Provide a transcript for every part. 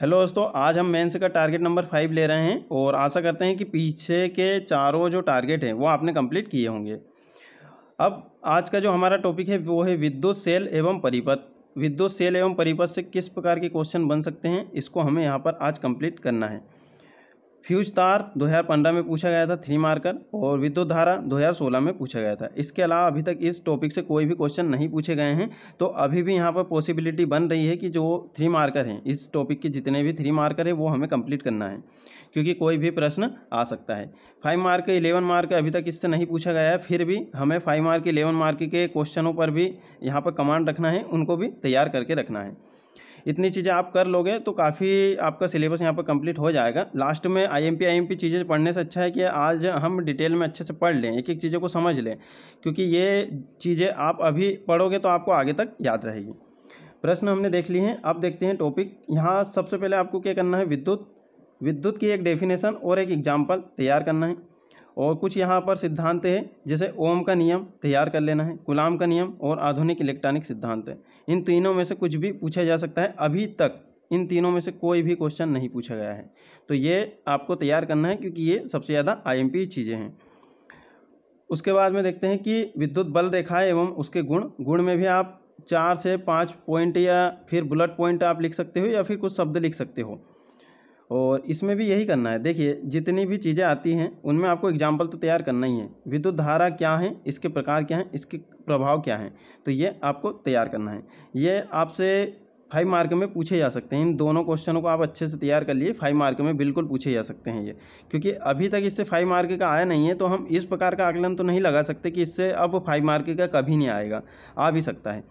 hello दोस्तों आज हम मेंस का टारगेट नंबर फाइव ले रहे हैं और आशा करते हैं कि पीछे के चारों जो टारगेट हैं वो आपने कंप्लीट किए होंगे अब आज का जो हमारा टॉपिक है वो है विद्युत सेल एवं परिपथ विद्युत सेल एवं परिपथ से किस प्रकार के क्वेश्चन बन सकते हैं इसको हमें यहाँ पर आज कंप्लीट करना है फ्यूज तार 2015 में पूछा गया था थ्री मार्कर और विद्युत धारा 2016 में पूछा गया था इसके अलावा अभी तक इस टॉपिक से कोई भी क्वेश्चन नहीं पूछे गए हैं तो अभी भी यहाँ पर पॉसिबिलिटी बन रही है कि जो थ्री मार्कर हैं इस टॉपिक के जितने भी थ्री मार्कर हैं वो हमें कंप्लीट करना है क्योंकि कोई भी प्रश्न आ सकता है फाइव मार्क इलेवन मार्क अभी तक इससे नहीं पूछा गया है फिर भी हमें फाइव मार्क इलेवन मार्क के क्वेश्चनों पर भी यहाँ पर कमांड रखना है उनको भी तैयार करके रखना है इतनी चीज़ें आप कर लोगे तो काफ़ी आपका सिलेबस यहाँ पर कंप्लीट हो जाएगा लास्ट में I M P I M P चीज़ें पढ़ने से अच्छा है कि आज हम डिटेल में अच्छे से पढ़ लें एक एक चीज़ों को समझ लें क्योंकि ये चीज़ें आप अभी पढ़ोगे तो आपको आगे तक याद रहेगी प्रश्न हमने देख ली हैं अब देखते हैं टॉपिक यहाँ सबसे पहले आपको क्या करना है विद्युत विद्युत की एक डेफिनेशन और एक एग्जाम्पल तैयार करना है और कुछ यहाँ पर सिद्धांत हैं जैसे ओम का नियम तैयार कर लेना है गुलाम का नियम और आधुनिक इलेक्ट्रॉनिक सिद्धांत है इन तीनों में से कुछ भी पूछा जा सकता है अभी तक इन तीनों में से कोई भी क्वेश्चन नहीं पूछा गया है तो ये आपको तैयार करना है क्योंकि ये सबसे ज़्यादा आई चीज़ें हैं उसके बाद में देखते हैं कि विद्युत बल रेखाएँ एवं उसके गुण गुण में भी आप चार से पाँच पॉइंट या फिर बुलेट पॉइंट आप लिख सकते हो या फिर कुछ शब्द लिख सकते हो और इसमें भी यही करना है देखिए जितनी भी चीज़ें आती हैं उनमें आपको एग्जाम्पल तो तैयार करना ही है विद्युत धारा क्या है इसके प्रकार क्या हैं इसके प्रभाव क्या हैं तो ये आपको तैयार करना है ये आपसे फाइव मार्क में पूछे जा सकते हैं इन दोनों क्वेश्चनों को आप अच्छे से तैयार कर लिए फाइव मार्क में बिल्कुल पूछे जा सकते हैं ये क्योंकि अभी तक इससे फाइव मार्क का आया नहीं है तो हम इस प्रकार का आकलन तो नहीं लगा सकते कि इससे अब फाइव मार्क का कभी नहीं आएगा आ भी सकता है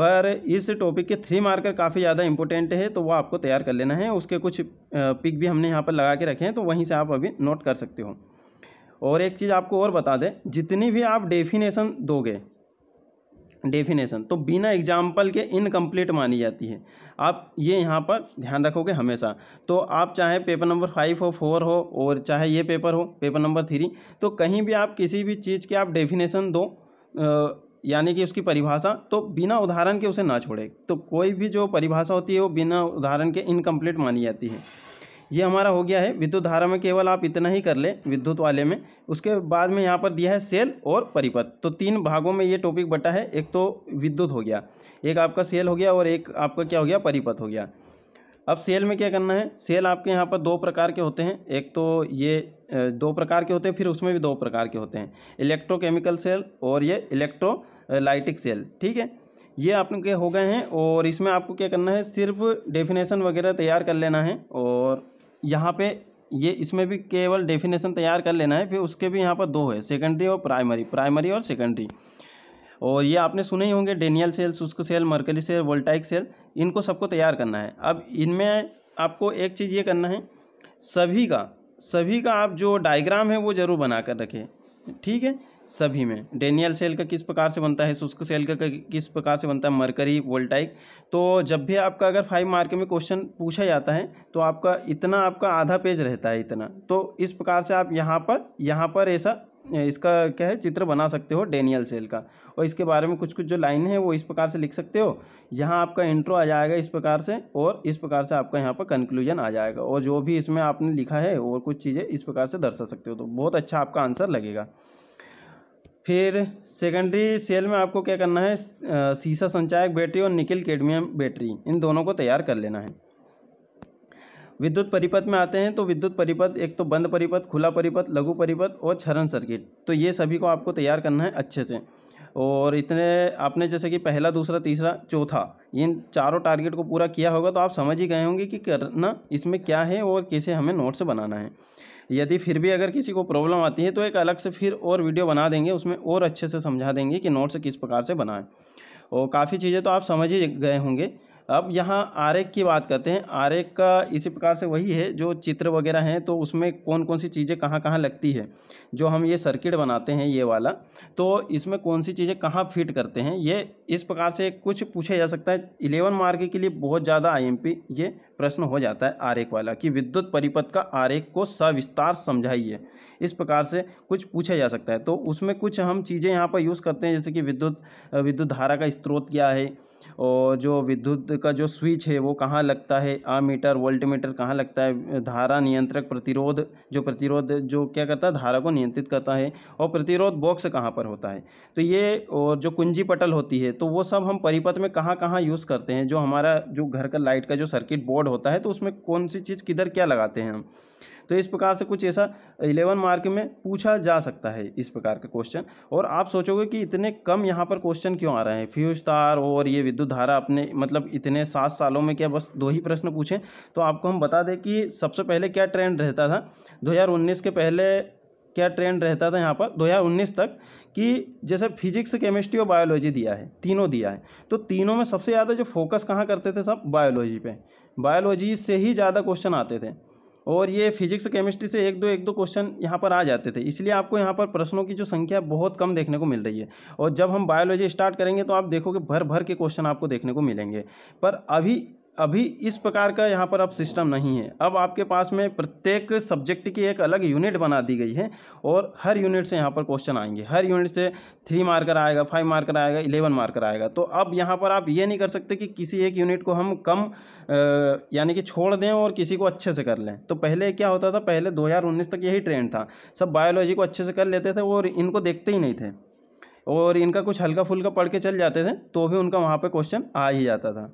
पर इस टॉपिक के थ्री मार्कर काफ़ी ज़्यादा इंपॉर्टेंट है तो वो आपको तैयार कर लेना है उसके कुछ पिक भी हमने यहाँ पर लगा के रखे हैं तो वहीं से आप अभी नोट कर सकते हो और एक चीज़ आपको और बता दें जितनी भी आप डेफिनेशन दोगे डेफिनेशन तो बिना एग्जाम्पल के इनकम्प्लीट मानी जाती है आप ये यहाँ पर ध्यान रखोगे हमेशा तो आप चाहे पेपर नंबर फाइव हो फोर हो और चाहे ये पेपर हो पेपर नंबर थ्री तो कहीं भी आप किसी भी चीज़ के आप डेफिनेशन दो यानी कि उसकी परिभाषा तो बिना उदाहरण के उसे ना छोड़े तो कोई भी जो परिभाषा होती है वो बिना उदाहरण के इनकम्प्लीट मानी जाती है ये हमारा हो गया है विद्युत धारा में केवल आप इतना ही कर ले विद्युत वाले में उसके बाद में यहाँ पर दिया है सेल और परिपथ तो तीन भागों में ये टॉपिक बटा है एक तो विद्युत हो गया एक आपका सेल हो गया और एक आपका क्या हो गया परिपथ हो गया अब सेल में क्या करना है सेल आपके यहाँ पर दो प्रकार के होते हैं एक तो ये दो प्रकार के होते हैं फिर उसमें भी दो प्रकार के होते हैं इलेक्ट्रोकेमिकल सेल और ये इलेक्ट्रोलाइटिक सेल ठीक है ये आपके हो गए हैं और इसमें आपको क्या करना है सिर्फ डेफिनेशन वगैरह तैयार कर लेना है और यहाँ पे ये इसमें भी केवल डेफिनेशन तैयार कर लेना है फिर उसके भी यहाँ पर दो है सेकेंडरी और प्राइमरी प्राइमरी और सेकेंडरी और ये आपने सुने ही होंगे डेनियल सेल शुष्क cell mercury cell voltaic cell इनको सबको तैयार करना है अब इनमें आपको एक चीज़ ये करना है सभी का सभी का आप जो डायग्राम है वो ज़रूर बना कर रखें ठीक है सभी में डेनियल सेल का किस प्रकार से बनता है शुष्क सेल का किस प्रकार से बनता है मरकरी वोल्टाइक तो जब भी आपका अगर फाइव मार्क में क्वेश्चन पूछा जाता है तो आपका इतना आपका आधा पेज रहता है इतना तो इस प्रकार से आप यहाँ पर यहाँ पर ऐसा इसका क्या है चित्र बना सकते हो डेनियल सेल का और इसके बारे में कुछ कुछ जो लाइन है वो इस प्रकार से लिख सकते हो यहाँ आपका इंट्रो आ जाएगा इस प्रकार से और इस प्रकार से आपका यहाँ पर कंक्लूजन आ जाएगा और जो भी इसमें आपने लिखा है और कुछ चीज़ें इस प्रकार से दर्शा सकते हो तो बहुत अच्छा आपका आंसर लगेगा फिर सेकेंडरी सेल में आपको क्या करना है सीसा संचायक बैटरी और निकिल कैडमियम बैटरी इन दोनों को तैयार कर लेना है विद्युत परिपथ में आते हैं तो विद्युत परिपथ एक तो बंद परिपथ खुला परिपथ लघु परिपथ और छरण सर्किट तो ये सभी को आपको तैयार करना है अच्छे से और इतने आपने जैसे कि पहला दूसरा तीसरा चौथा इन चारों टारगेट को पूरा किया होगा तो आप समझ ही गए होंगे कि करना इसमें क्या है और कैसे हमें नोट्स बनाना है यदि फिर भी अगर किसी को प्रॉब्लम आती है तो एक अलग से फिर और वीडियो बना देंगे उसमें और अच्छे से समझा देंगे कि नोट्स किस प्रकार से बनाएं और काफ़ी चीज़ें तो आप समझ ही गए होंगे अब यहाँ आरेक की बात करते हैं आरेख का इसी प्रकार से वही है जो चित्र वगैरह हैं तो उसमें कौन कौन सी चीज़ें कहाँ कहाँ लगती है जो हम ये सर्किट बनाते हैं ये वाला तो इसमें कौन सी चीज़ें कहाँ फिट करते हैं ये इस प्रकार से कुछ पूछा जा सकता है इलेवन मार्क के लिए बहुत ज़्यादा आई ये प्रश्न हो जाता है आरेख वाला कि विद्युत परिपथ का आरेख को सविस्तार समझाइए इस प्रकार से कुछ पूछा जा सकता है तो उसमें कुछ हम चीज़ें यहाँ पर यूज़ करते हैं जैसे कि विद्युत विद्युत धारा का स्त्रोत क्या है और जो विद्युत का जो स्विच है वो कहाँ लगता है आ मीटर वोल्ट मीटर कहाँ लगता है धारा नियंत्रक प्रतिरोध जो प्रतिरोध जो क्या करता है धारा को नियंत्रित करता है और प्रतिरोध बॉक्स कहाँ पर होता है तो ये और जो कुंजी पटल होती है तो वो सब हम परिपथ में कहाँ कहाँ यूज़ करते हैं जो हमारा जो घर का लाइट का जो सर्किट बोर्ड होता है तो उसमें कौन सी चीज़ किधर क्या लगाते हैं हम तो इस प्रकार से कुछ ऐसा इलेवन मार्क में पूछा जा सकता है इस प्रकार का क्वेश्चन और आप सोचोगे कि इतने कम यहाँ पर क्वेश्चन क्यों आ रहे हैं फ्यूज तार और ये विद्युत धारा अपने मतलब इतने सात सालों में क्या बस दो ही प्रश्न पूछें तो आपको हम बता दें कि सबसे पहले क्या ट्रेंड रहता था दो के पहले क्या ट्रेंड रहता था यहाँ पर 2019 तक कि जैसे फिजिक्स केमिस्ट्री और बायोलॉजी दिया है तीनों दिया है तो तीनों में सबसे ज़्यादा जो फोकस कहाँ करते थे सब बायोलॉजी पे बायोलॉजी से ही ज़्यादा क्वेश्चन आते थे और ये फिजिक्स केमिस्ट्री से एक दो एक दो क्वेश्चन यहाँ पर आ जाते थे इसलिए आपको यहाँ पर प्रश्नों की जो संख्या बहुत कम देखने को मिल रही है और जब हम बायोलॉजी स्टार्ट करेंगे तो आप देखोगे भर भर के क्वेश्चन आपको देखने को मिलेंगे पर अभी अभी इस प्रकार का यहाँ पर अब सिस्टम नहीं है अब आपके पास में प्रत्येक सब्जेक्ट की एक अलग यूनिट बना दी गई है और हर यूनिट से यहाँ पर क्वेश्चन आएंगे हर यूनिट से थ्री मार्कर आएगा फाइव मार्कर आएगा इलेवन मार्कर आएगा तो अब यहाँ पर आप ये नहीं कर सकते कि किसी एक यूनिट को हम कम यानी कि छोड़ दें और किसी को अच्छे से कर लें तो पहले क्या होता था पहले दो तक यही ट्रेंड था सब बायोलॉजी को अच्छे से कर लेते थे और इनको देखते ही नहीं थे और इनका कुछ हल्का फुल्का पढ़ के चल जाते थे तो भी उनका वहाँ पर क्वेश्चन आ ही जाता था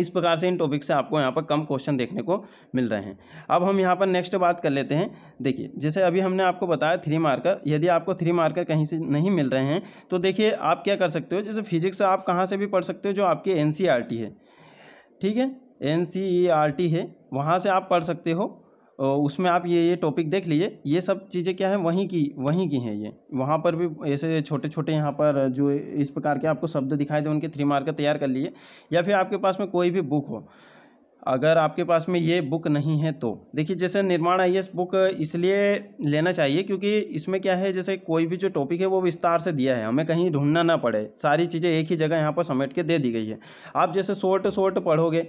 इस प्रकार से इन टॉपिक से आपको यहाँ पर कम क्वेश्चन देखने को मिल रहे हैं अब हम यहाँ पर नेक्स्ट बात कर लेते हैं देखिए जैसे अभी हमने आपको बताया थ्री मार्कर यदि आपको थ्री मार्कर कहीं से नहीं मिल रहे हैं तो देखिए आप क्या कर सकते हो जैसे फिजिक्स आप कहाँ से भी पढ़ सकते हो जो आपकी एन e है ठीक है एन e है वहाँ से आप पढ़ सकते हो उसमें आप ये ये टॉपिक देख लीजिए ये सब चीज़ें क्या है वहीं की वहीं की हैं ये वहाँ पर भी ऐसे छोटे छोटे यहाँ पर जो इस प्रकार के आपको शब्द दिखाई दे उनके थ्री मार्कर तैयार कर लिए या फिर आपके पास में कोई भी बुक हो अगर आपके पास में ये बुक नहीं है तो देखिए जैसे निर्माण आई बुक इसलिए लेना चाहिए क्योंकि इसमें क्या है जैसे कोई भी जो टॉपिक है वो विस्तार से दिया है हमें कहीं ढूंढना ना पड़े सारी चीज़ें एक ही जगह यहाँ पर समेट के दे दी गई है आप जैसे शॉर्ट शॉर्ट पढ़ोगे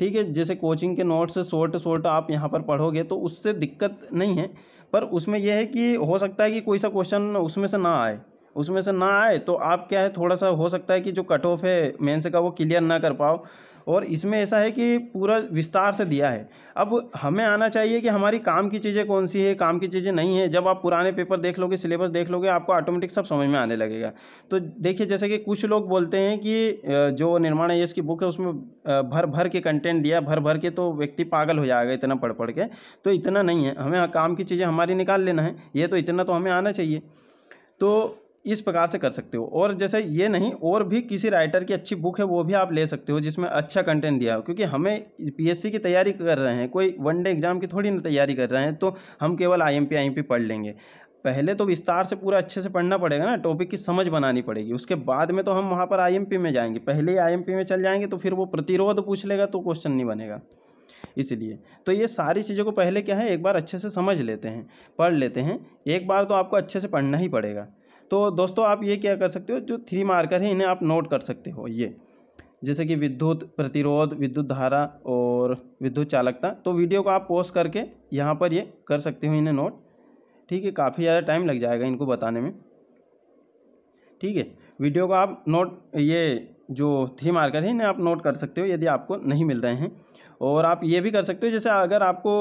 ठीक है जैसे कोचिंग के नोट्स शॉर्ट शॉर्ट आप यहाँ पर पढ़ोगे तो उससे दिक्कत नहीं है पर उसमें यह है कि हो सकता है कि कोई सा क्वेश्चन उसमें से ना आए उसमें से ना आए तो आप क्या है थोड़ा सा हो सकता है कि जो कट ऑफ है मेन्स का वो क्लियर ना कर पाओ और इसमें ऐसा है कि पूरा विस्तार से दिया है अब हमें आना चाहिए कि हमारी काम की चीज़ें कौन सी है काम की चीज़ें नहीं है जब आप पुराने पेपर देख लोगे सिलेबस देख लोगे आपको ऑटोमेटिक सब समझ में आने लगेगा तो देखिए जैसे कि कुछ लोग बोलते हैं कि जो निर्माण एस की बुक है उसमें भर भर के कंटेंट दिया भर भर के तो व्यक्ति पागल हो जाएगा इतना पढ़ पढ़ के तो इतना नहीं है हमें काम की चीज़ें हमारी निकाल लेना है ये तो इतना तो हमें आना चाहिए तो इस प्रकार से कर सकते हो और जैसे ये नहीं और भी किसी राइटर की अच्छी बुक है वो भी आप ले सकते हो जिसमें अच्छा कंटेंट दिया हो क्योंकि हमें पीएससी की तैयारी कर रहे हैं कोई वन डे एग्ज़ाम की थोड़ी ना तैयारी कर रहे हैं तो हम केवल आईएमपी आईएमपी पढ़ लेंगे पहले तो विस्तार से पूरा अच्छे से पढ़ना पड़ेगा ना टॉपिक की समझ बनानी पड़ेगी उसके बाद में तो हम वहाँ पर आई में जाएंगे पहले ही आई में चल जाएंगे तो फिर वो प्रतिरोध पूछ लेगा तो क्वेश्चन नहीं बनेगा इसलिए तो ये सारी चीज़ों को पहले क्या है एक बार अच्छे से समझ लेते हैं पढ़ लेते हैं एक बार तो आपको अच्छे से पढ़ना ही पड़ेगा तो दोस्तों आप ये क्या कर सकते हो जो थ्री मार्कर हैं इन्हें आप नोट कर सकते हो ये जैसे कि विद्युत प्रतिरोध विद्युत धारा और विद्युत चालकता तो वीडियो को आप पोस्ट करके यहाँ पर ये कर सकते हो इन्हें नोट ठीक है काफ़ी ज़्यादा टाइम लग जाएगा इनको बताने में ठीक है वीडियो को आप नोट ये जो थ्री मार्कर है इन्हें आप नोट कर सकते हो यदि आपको नहीं मिल रहे हैं और आप ये भी कर सकते हो जैसे अगर आपको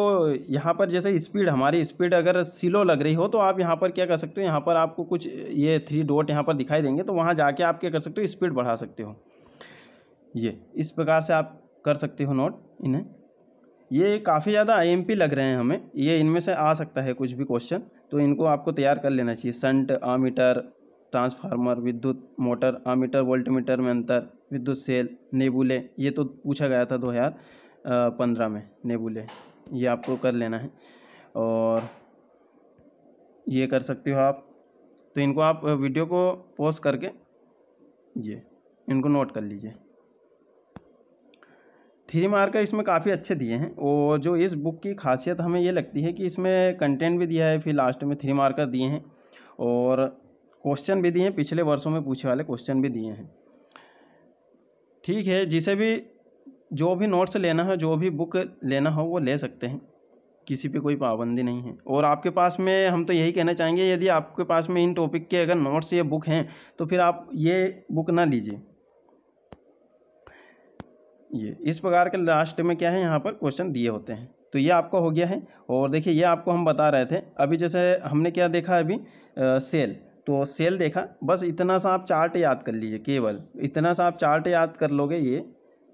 यहाँ पर जैसे स्पीड हमारी स्पीड अगर स्लो लग रही हो तो आप यहाँ पर क्या कर सकते हो यहाँ पर आपको कुछ ये थ्री डॉट यहाँ पर दिखाई देंगे तो वहाँ जाके आप क्या कर सकते हो स्पीड बढ़ा सकते हो ये इस प्रकार से आप कर सकते हो नोट इन्हें ये काफ़ी ज़्यादा आई लग रहे हैं हमें ये इनमें से आ सकता है कुछ भी क्वेश्चन तो इनको आपको तैयार कर लेना चाहिए संट आमीटर ट्रांसफार्मर विद्युत मोटर आमीटर वोल्टमीटर में अंतर विद्युत सेल नेबुले ये तो पूछा गया था दो हज़ार पंद्रह में नेबुले ये आपको कर लेना है और ये कर सकते हो आप तो इनको आप वीडियो को पोस्ट करके ये इनको नोट कर लीजिए थ्री मार्कर इसमें काफ़ी अच्छे दिए हैं और जो इस बुक की खासियत हमें ये लगती है कि इसमें कंटेंट भी दिया है फिर लास्ट में थ्री मार्कर दिए हैं और क्वेश्चन भी दिए हैं पिछले वर्षों में पूछे वाले क्वेश्चन भी दिए हैं ठीक है जिसे भी जो भी नोट्स लेना हो जो भी बुक लेना हो वो ले सकते हैं किसी पे कोई पाबंदी नहीं है और आपके पास में हम तो यही कहना चाहेंगे यदि आपके पास में इन टॉपिक के अगर नोट्स या बुक हैं तो फिर आप ये बुक ना लीजिए ये इस प्रकार के लास्ट में क्या है यहाँ पर क्वेश्चन दिए होते हैं तो ये आपका हो गया है और देखिए ये आपको हम बता रहे थे अभी जैसे हमने क्या देखा अभी आ, सेल तो सेल देखा बस इतना सा आप चार्ट याद कर लीजिए केवल इतना सा आप चार्ट याद कर लोगे ये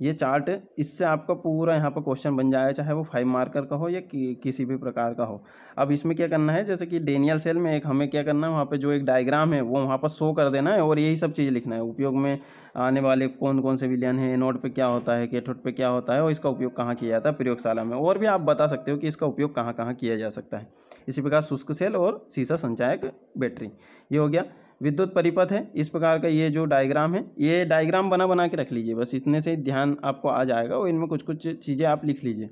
ये चार्ट इससे आपका पूरा यहाँ पर क्वेश्चन बन जाए चाहे वो फाइव मार्कर का हो या कि, किसी भी प्रकार का हो अब इसमें क्या करना है जैसे कि डेनियल सेल में एक हमें क्या करना है वहाँ पे जो एक डायग्राम है वो वहाँ पर शो कर देना है और यही सब चीज़ लिखना है उपयोग में आने वाले कौन कौन से विलियन है नोट पर क्या होता है केठोट पर क्या होता है और इसका उपयोग कहाँ किया जाता है प्रयोगशाला में और भी आप बता सकते हो कि इसका उपयोग कहाँ कहाँ किया जा सकता है इसी प्रकार शुष्क सेल और सीसा संचायक बैटरी ये हो गया विद्युत परिपथ है इस प्रकार का ये जो डायग्राम है ये डायग्राम बना बना के रख लीजिए बस इतने से ध्यान आपको आ जाएगा और इनमें कुछ कुछ चीज़ें आप लिख लीजिए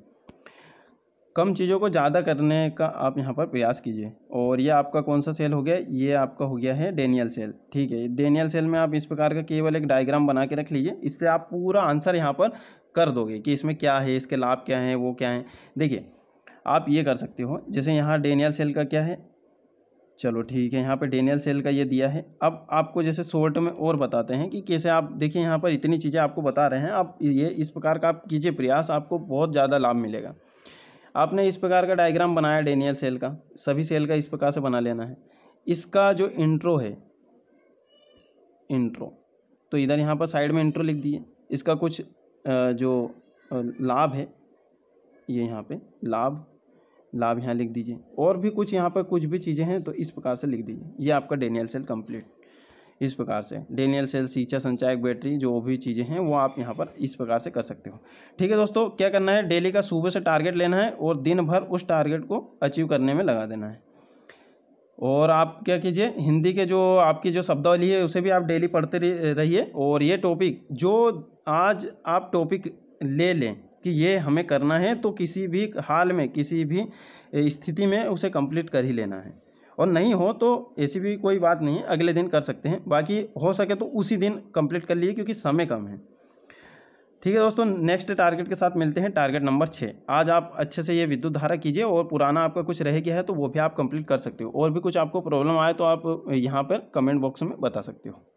कम चीज़ों को ज़्यादा करने का आप यहाँ पर प्रयास कीजिए और ये आपका कौन सा सेल हो गया ये आपका हो गया है डेनियल सेल ठीक है डेनियल सेल में आप इस प्रकार का केवल एक डायग्राम बना के रख लीजिए इससे आप पूरा आंसर यहाँ पर कर दोगे कि इसमें क्या है इसके लाभ क्या हैं वो क्या हैं देखिए आप ये कर सकते हो जैसे यहाँ डेनियल सेल का क्या है चलो ठीक है यहाँ पे डेनियल सेल का ये दिया है अब आपको जैसे शॉर्ट में और बताते हैं कि कैसे आप देखिए यहाँ पर इतनी चीज़ें आपको बता रहे हैं आप ये इस प्रकार का आप कीजिए प्रयास आपको बहुत ज़्यादा लाभ मिलेगा आपने इस प्रकार का डायग्राम बनाया डेनियल सेल का सभी सेल का इस प्रकार से बना लेना है इसका जो इंट्रो है इंट्रो तो इधर यहाँ पर साइड में इंट्रो लिख दिए इसका कुछ जो लाभ है ये यहाँ पे लाभ लाभ यहाँ लिख दीजिए और भी कुछ यहाँ पर कुछ भी चीज़ें हैं तो इस प्रकार से लिख दीजिए ये आपका डेनियल सेल कंप्लीट इस प्रकार से डेनियल सेल सीचा संचायक बैटरी जो भी चीज़ें हैं वो आप यहाँ पर इस प्रकार से कर सकते हो ठीक है दोस्तों क्या करना है डेली का सुबह से टारगेट लेना है और दिन भर उस टारगेट को अचीव करने में लगा देना है और आप क्या कीजिए हिंदी के जो आपकी जो शब्दावली है उसे भी आप डेली पढ़ते रहिए और ये टॉपिक जो आज आप टॉपिक ले लें कि ये हमें करना है तो किसी भी हाल में किसी भी स्थिति में उसे कंप्लीट कर ही लेना है और नहीं हो तो ऐसी भी कोई बात नहीं है अगले दिन कर सकते हैं बाकी हो सके तो उसी दिन कंप्लीट कर लिए क्योंकि समय कम है ठीक है दोस्तों नेक्स्ट टारगेट के साथ मिलते हैं टारगेट नंबर छः आज आप अच्छे से ये विद्युत धारा कीजिए और पुराना आपका कुछ रह गया है तो वो भी आप कंप्लीट कर सकते हो और भी कुछ आपको प्रॉब्लम आए तो आप यहाँ पर कमेंट बॉक्स में बता सकते हो